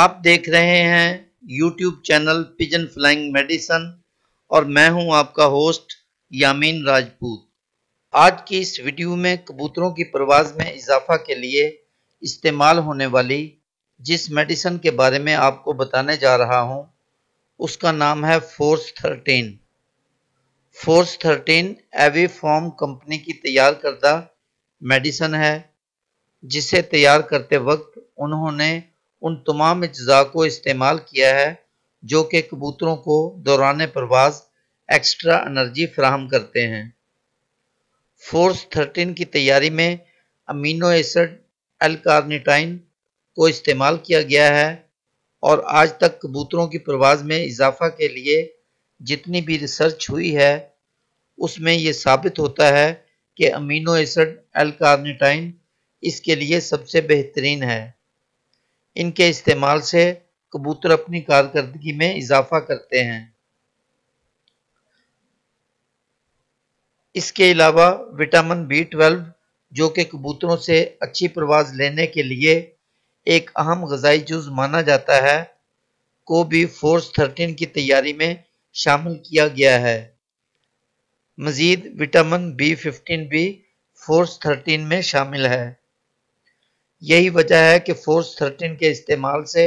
आप देख रहे हैं YouTube channel pigeon flying medicine और मैं हूं आपका होस्ट यामीन राजपूत आज की इस वीडियो में कबूतरों की परवाज में इजाफा के लिए इस्तेमाल होने वाली जिस मेडिसन के बारे में आपको बताने जा रहा हूं उसका नाम है force thirteen force thirteen AV form company की तैयार करदा मेडिसन है जिसे तैयार करते वक्त उन्होंने उन तमाम अज्जा को इस्तेमाल किया है जो कि कबूतरों को दौरान परवाज एक्स्ट्रा एनर्जी फ्राहम करते हैं फोर्स थर्टीन की तैयारी में अमीनो एसिड अल्कारनीटाइन को इस्तेमाल किया गया है और आज तक कबूतरों की परवाज में इजाफा के लिए जितनी भी रिसर्च हुई है उसमें यह साबित होता है कि अमीनो एसिड अल्कारनीटाइन इसके लिए सबसे बेहतरीन है इनके इस्तेमाल से कबूतर अपनी कारकर्दगी में इजाफा करते हैं इसके अलावा विटामिन बी ट्वेल्व जो कि कबूतरों से अच्छी परवाज लेने के लिए एक अहम गजाई जुज माना जाता है को भी फोर्स थर्टीन की तैयारी में शामिल किया गया है मज़ीद विटामिन बी फिफ्टीन भी फोर्स थर्टीन में शामिल है यही वजह है कि फोर्स थर्टीन के इस्तेमाल से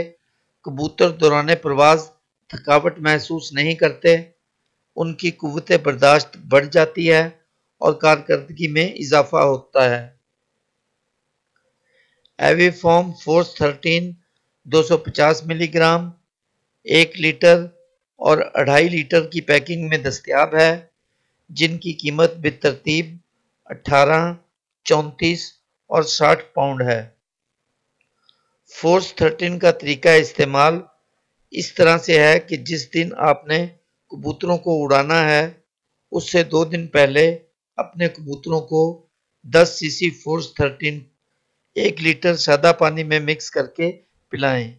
कबूतर दौरान प्रवास थकावट महसूस नहीं करते उनकी कुत बर्दाश्त बढ़ जाती है और कारकर्दगी में इजाफा होता है AV form force thirteen 250 milligram एक लीटर और अढ़ाई लीटर की पैकिंग में दस्तियाब है जिनकी कीमत बेतरतीब अठारह चौंतीस और साठ पाउंड है फोर्स थर्टीन का तरीका इस्तेमाल इस तरह से है कि जिस दिन आपने कबूतरों को उड़ाना है उससे दो दिन पहले अपने कबूतरों को 10 सीसी फोर्स थर्टीन एक लीटर सादा पानी में मिक्स करके पिलाएं।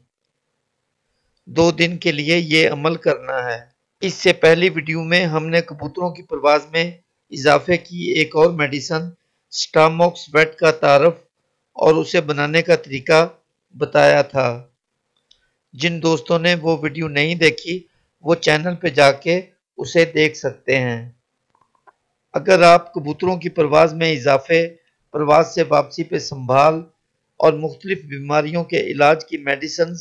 दो दिन के लिए ये अमल करना है इससे पहली वीडियो में हमने कबूतरों की परवाज में इजाफे की एक और मेडिसन स्टामोक्स वेट का तारफ और उसे बनाने का तरीका बताया था जिन दोस्तों ने वो वीडियो नहीं देखी वो चैनल पे जाके उसे देख सकते हैं अगर आप कबूतरों की परवाज में इजाफे परवाज से वापसी पे संभाल और मुख्तलिफ बीमारियों के इलाज की मेडिसन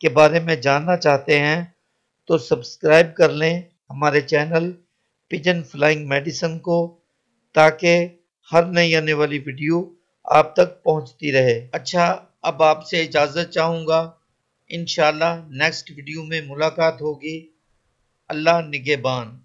के बारे में जानना चाहते हैं तो सब्सक्राइब कर लें हमारे चैनल पिजन फ्लाइंग मेडिसन को ताकि हर नई आने वाली वीडियो आप तक पहुंचती रहे अच्छा अब आपसे इजाज़त चाहूँगा इन नेक्स्ट वीडियो में मुलाकात होगी अल्लाह निगेबान